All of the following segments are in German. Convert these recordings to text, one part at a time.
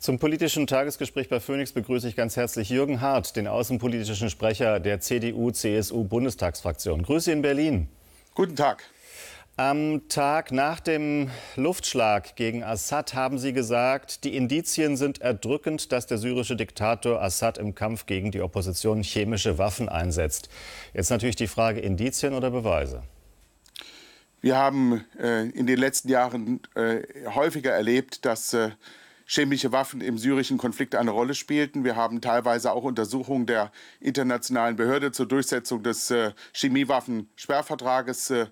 Zum politischen Tagesgespräch bei Phoenix begrüße ich ganz herzlich Jürgen Hart, den außenpolitischen Sprecher der CDU-CSU-Bundestagsfraktion. Grüße in Berlin. Guten Tag. Am Tag nach dem Luftschlag gegen Assad haben Sie gesagt, die Indizien sind erdrückend, dass der syrische Diktator Assad im Kampf gegen die Opposition chemische Waffen einsetzt. Jetzt natürlich die Frage, Indizien oder Beweise? Wir haben äh, in den letzten Jahren äh, häufiger erlebt, dass äh, chemische Waffen im syrischen Konflikt eine Rolle spielten. Wir haben teilweise auch Untersuchungen der internationalen Behörde zur Durchsetzung des äh, Chemiewaffensperrvertrages äh,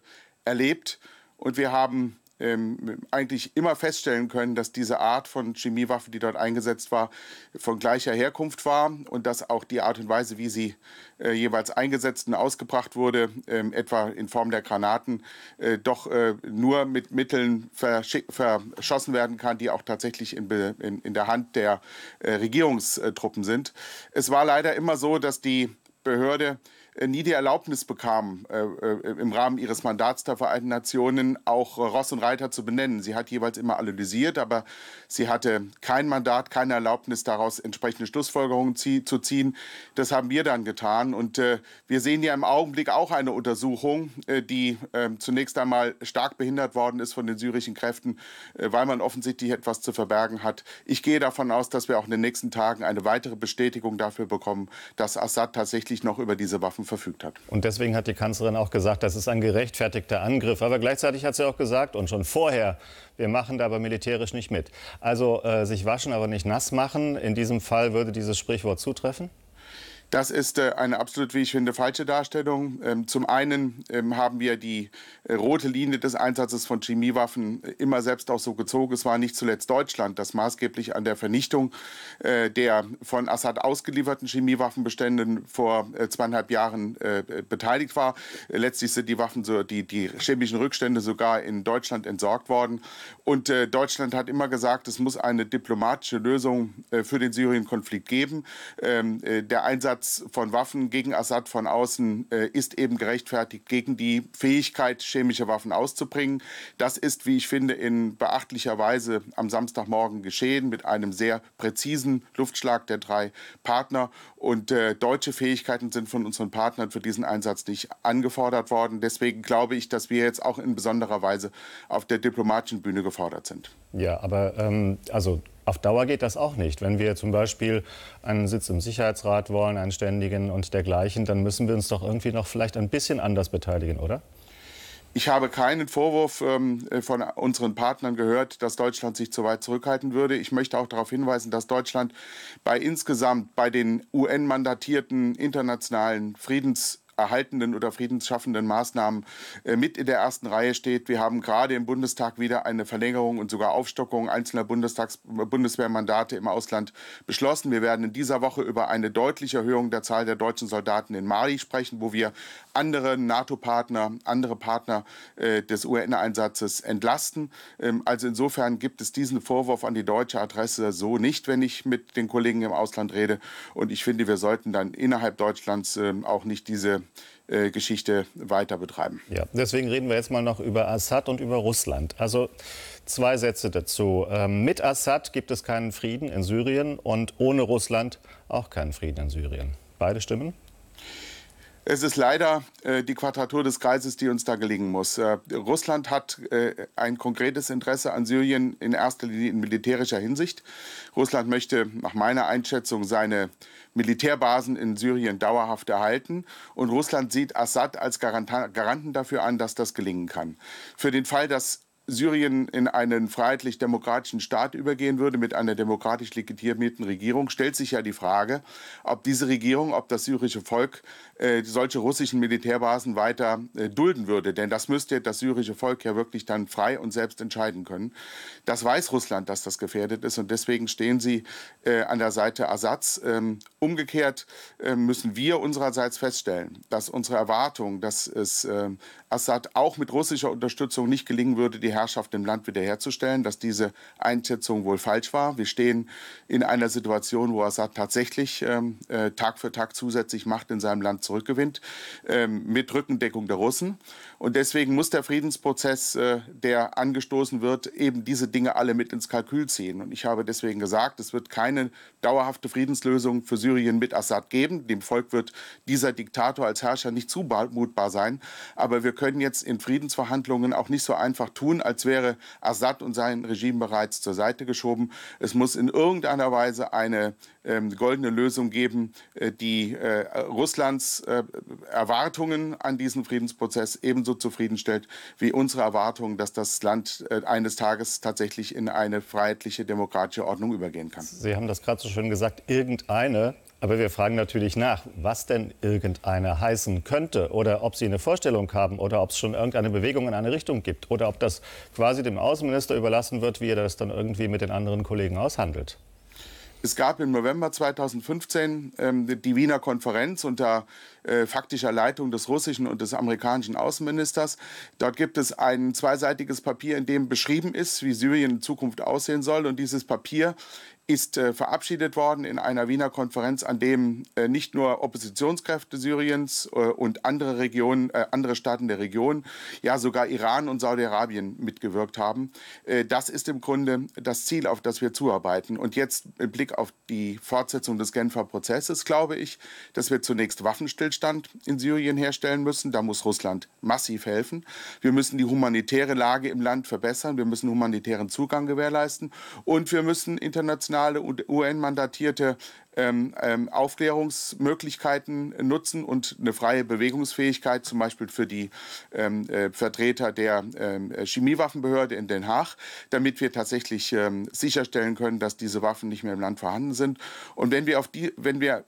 erlebt. Und wir haben ähm, eigentlich immer feststellen können, dass diese Art von Chemiewaffe, die dort eingesetzt war, von gleicher Herkunft war und dass auch die Art und Weise, wie sie äh, jeweils eingesetzt und ausgebracht wurde, ähm, etwa in Form der Granaten, äh, doch äh, nur mit Mitteln verschossen werden kann, die auch tatsächlich in, in, in der Hand der äh, Regierungstruppen sind. Es war leider immer so, dass die Behörde äh, nie die Erlaubnis bekamen, äh, äh, im Rahmen ihres Mandats der Vereinten Nationen auch Ross und Reiter zu benennen. Sie hat jeweils immer analysiert, aber sie hatte kein Mandat, keine Erlaubnis, daraus entsprechende Schlussfolgerungen zu ziehen. Das haben wir dann getan. Und wir sehen ja im Augenblick auch eine Untersuchung, die zunächst einmal stark behindert worden ist von den syrischen Kräften, weil man offensichtlich etwas zu verbergen hat. Ich gehe davon aus, dass wir auch in den nächsten Tagen eine weitere Bestätigung dafür bekommen, dass Assad tatsächlich noch über diese Waffen verfügt hat. Und deswegen hat die Kanzlerin auch gesagt, das ist ein gerechtfertigter Angriff. Aber gleichzeitig hat sie auch gesagt, und schon vorher, wir machen da aber militärisch nicht mit. Also äh, sich waschen, aber nicht nass machen, in diesem Fall würde dieses Sprichwort zutreffen? Das ist äh, eine absolut, wie ich finde, falsche Darstellung. Ähm, zum einen ähm, haben wir die äh, rote Linie des Einsatzes von Chemiewaffen äh, immer selbst auch so gezogen. Es war nicht zuletzt Deutschland, das maßgeblich an der Vernichtung der von Assad ausgelieferten Chemiewaffenbestände vor zweieinhalb Jahren beteiligt war. Letztlich sind die Waffen, die, die chemischen Rückstände sogar in Deutschland entsorgt worden. Und Deutschland hat immer gesagt, es muss eine diplomatische Lösung für den Syrien-Konflikt geben. Ähm, der Einsatz Einsatz von Waffen gegen Assad von außen äh, ist eben gerechtfertigt gegen die Fähigkeit, chemische Waffen auszubringen. Das ist, wie ich finde, in beachtlicher Weise am Samstagmorgen geschehen mit einem sehr präzisen Luftschlag der drei Partner. Und äh, deutsche Fähigkeiten sind von unseren Partnern für diesen Einsatz nicht angefordert worden. Deswegen glaube ich, dass wir jetzt auch in besonderer Weise auf der diplomatischen Bühne gefordert sind. Ja, aber ähm, also auf Dauer geht das auch nicht. Wenn wir zum Beispiel einen Sitz im Sicherheitsrat wollen, einen ständigen und dergleichen, dann müssen wir uns doch irgendwie noch vielleicht ein bisschen anders beteiligen, oder? Ich habe keinen Vorwurf ähm, äh, von unseren Partnern gehört, dass Deutschland sich zu weit zurückhalten würde. Ich möchte auch darauf hinweisen, dass Deutschland bei insgesamt bei den UN-mandatierten internationalen Friedens friedenserhaltenden oder friedensschaffenden Maßnahmen äh, mit in der ersten Reihe steht. Wir haben gerade im Bundestag wieder eine Verlängerung und sogar Aufstockung einzelner Bundestags Bundeswehrmandate im Ausland beschlossen. Wir werden in dieser Woche über eine deutliche Erhöhung der Zahl der deutschen Soldaten in Mali sprechen, wo wir andere NATO-Partner, andere Partner äh, des UN-Einsatzes entlasten. Ähm, also insofern gibt es diesen Vorwurf an die deutsche Adresse so nicht, wenn ich mit den Kollegen im Ausland rede. Und ich finde, wir sollten dann innerhalb Deutschlands äh, auch nicht diese äh, Geschichte weiter betreiben. Ja, deswegen reden wir jetzt mal noch über Assad und über Russland. Also zwei Sätze dazu. Ähm, mit Assad gibt es keinen Frieden in Syrien und ohne Russland auch keinen Frieden in Syrien. Beide stimmen? es ist leider äh, die Quadratur des Kreises, die uns da gelingen muss. Äh, Russland hat äh, ein konkretes Interesse an Syrien in erster Linie in militärischer Hinsicht. Russland möchte nach meiner Einschätzung seine Militärbasen in Syrien dauerhaft erhalten. Und Russland sieht Assad als Garant Garanten dafür an, dass das gelingen kann. Für den Fall, dass Syrien in einen freiheitlich-demokratischen Staat übergehen würde mit einer demokratisch legitimierten Regierung, stellt sich ja die Frage, ob diese Regierung, ob das syrische Volk äh, solche russischen Militärbasen weiter äh, dulden würde. Denn das müsste das syrische Volk ja wirklich dann frei und selbst entscheiden können. Das weiß Russland, dass das gefährdet ist und deswegen stehen sie äh, an der Seite Assads. Ähm, umgekehrt äh, müssen wir unsererseits feststellen, dass unsere Erwartung, dass es äh, Assad auch mit russischer Unterstützung nicht gelingen würde, die Herrschaft im Land wiederherzustellen, dass diese Einschätzung wohl falsch war. Wir stehen in einer Situation, wo Assad tatsächlich ähm, äh, Tag für Tag zusätzlich Macht in seinem Land zurückgewinnt, ähm, mit Rückendeckung der Russen. Und deswegen muss der Friedensprozess, äh, der angestoßen wird, eben diese Dinge alle mit ins Kalkül ziehen. Und ich habe deswegen gesagt, es wird keine dauerhafte Friedenslösung für Syrien mit Assad geben. Dem Volk wird dieser Diktator als Herrscher nicht zumutbar sein. Aber wir können jetzt in Friedensverhandlungen auch nicht so einfach tun, als wäre Assad und sein Regime bereits zur Seite geschoben. Es muss in irgendeiner Weise eine ähm, goldene Lösung geben, äh, die äh, Russlands äh, Erwartungen an diesen Friedensprozess ebenso zufriedenstellt wie unsere Erwartungen, dass das Land äh, eines Tages tatsächlich in eine freiheitliche, demokratische Ordnung übergehen kann. Sie haben das gerade so schön gesagt, irgendeine aber wir fragen natürlich nach, was denn irgendeiner heißen könnte oder ob Sie eine Vorstellung haben oder ob es schon irgendeine Bewegung in eine Richtung gibt oder ob das quasi dem Außenminister überlassen wird, wie er das dann irgendwie mit den anderen Kollegen aushandelt. Es gab im November 2015 ähm, die Wiener Konferenz unter äh, faktischer Leitung des russischen und des amerikanischen Außenministers. Dort gibt es ein zweiseitiges Papier, in dem beschrieben ist, wie Syrien in Zukunft aussehen soll. Und dieses Papier ist äh, verabschiedet worden in einer Wiener Konferenz, an dem äh, nicht nur Oppositionskräfte Syriens äh, und andere Regionen, äh, andere Staaten der Region, ja sogar Iran und Saudi-Arabien mitgewirkt haben. Äh, das ist im Grunde das Ziel, auf das wir zuarbeiten. Und jetzt mit Blick auf die Fortsetzung des Genfer Prozesses glaube ich, dass wir zunächst Waffenstillstand in Syrien herstellen müssen. Da muss Russland massiv helfen. Wir müssen die humanitäre Lage im Land verbessern. Wir müssen humanitären Zugang gewährleisten. Und wir müssen international internationale UN-mandatierte ähm, ähm, Aufklärungsmöglichkeiten nutzen und eine freie Bewegungsfähigkeit, zum Beispiel für die ähm, äh, Vertreter der ähm, Chemiewaffenbehörde in Den Haag, damit wir tatsächlich ähm, sicherstellen können, dass diese Waffen nicht mehr im Land vorhanden sind. Und wenn wir, auf die, wenn wir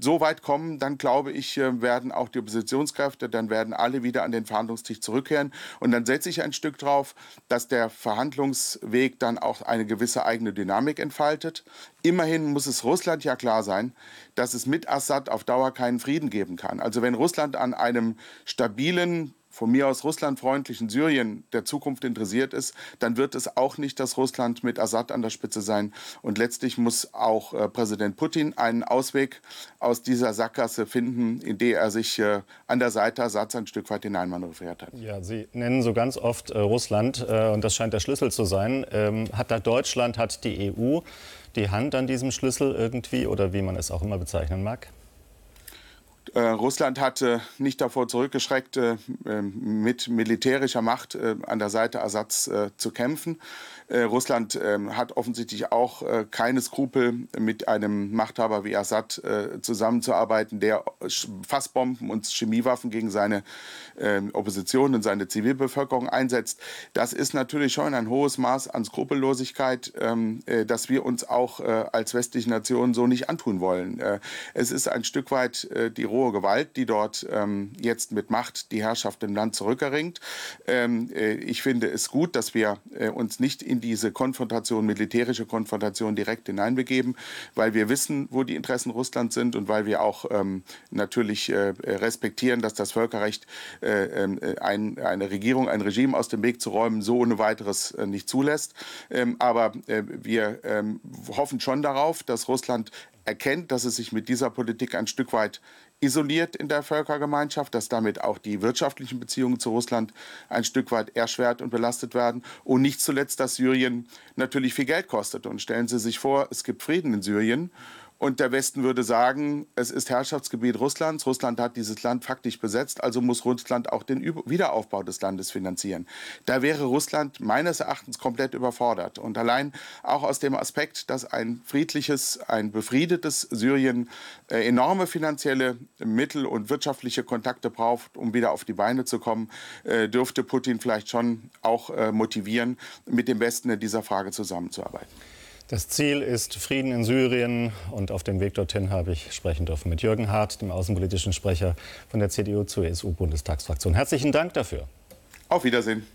so weit kommen, dann glaube ich, äh, werden auch die Oppositionskräfte, dann werden alle wieder an den Verhandlungstisch zurückkehren. Und dann setze ich ein Stück drauf, dass der Verhandlungsweg dann auch eine gewisse eigene Dynamik entfaltet. Immerhin muss es Russland ja klar sein, dass es mit Assad auf Dauer keinen Frieden geben kann. Also wenn Russland an einem stabilen von mir aus russlandfreundlichen Syrien der Zukunft interessiert ist, dann wird es auch nicht das Russland mit Assad an der Spitze sein. Und letztlich muss auch äh, Präsident Putin einen Ausweg aus dieser Sackgasse finden, in der er sich äh, an der Seite Assads ein Stück weit hineinmanövriert hat. Ja, Sie nennen so ganz oft äh, Russland äh, und das scheint der Schlüssel zu sein. Ähm, hat da Deutschland, hat die EU die Hand an diesem Schlüssel irgendwie oder wie man es auch immer bezeichnen mag? Äh, Russland hat nicht davor zurückgeschreckt, äh, äh mit militärischer Macht äh, an der Seite Assads zu kämpfen. Russland ähm, hat offensichtlich auch keine Skrupel, mit einem Machthaber wie Assad zusammenzuarbeiten, der Fassbomben und Chemiewaffen gegen seine ähm, Opposition und seine Zivilbevölkerung einsetzt. Das ist natürlich schon ein hohes Maß an Skrupellosigkeit, ähm, das wir uns auch als westliche Nationen so nicht antun wollen. es ist ein Stück weit die Russland rohe Gewalt, die dort ähm, jetzt mit Macht die Herrschaft im Land zurückerringt. Ähm, äh, ich finde es gut, dass wir äh, uns nicht in diese Konfrontation, militärische Konfrontation direkt hineinbegeben, weil wir wissen, wo die Interessen Russlands sind und weil wir auch ähm, natürlich äh, respektieren, dass das Völkerrecht äh, ähm, äh, ein, eine Regierung, ein Regime aus dem Weg zu räumen, so ohne weiteres äh, nicht zulässt. Ähm, aber wir ähm, hoffen schon darauf, dass Russland erkennt, dass es sich mit dieser Politik ein Stück weit isoliert in der Völkergemeinschaft, dass damit auch die wirtschaftlichen Beziehungen zu Russland ein Stück weit erschwert und belastet werden. Und nicht zuletzt, dass Syrien natürlich viel Geld kostet. Und stellen Sie sich vor, es gibt Frieden in Syrien und der Westen würde sagen, es ist Herrschaftsgebiet Russlands. Russland hat dieses Land faktisch besetzt, also muss Russland auch den Wiederaufbau des Landes finanzieren. Da wäre Russland meines Erachtens komplett überfordert. Und allein auch aus dem Aspekt, dass ein friedliches, ein befriedetes Syrien äh, enorme finanzielle Mittel und wirtschaftliche Kontakte braucht, um wieder auf die Beine zu kommen, äh, dürfte Putin vielleicht schon auch äh, motivieren, mit dem Westen in dieser Frage zusammenzuarbeiten. Das Ziel ist Frieden in Syrien und auf dem Weg dorthin habe ich sprechen dürfen mit Jürgen Hart, dem außenpolitischen Sprecher von der CDU zur ESU-Bundestagsfraktion. Herzlichen Dank dafür. Auf Wiedersehen.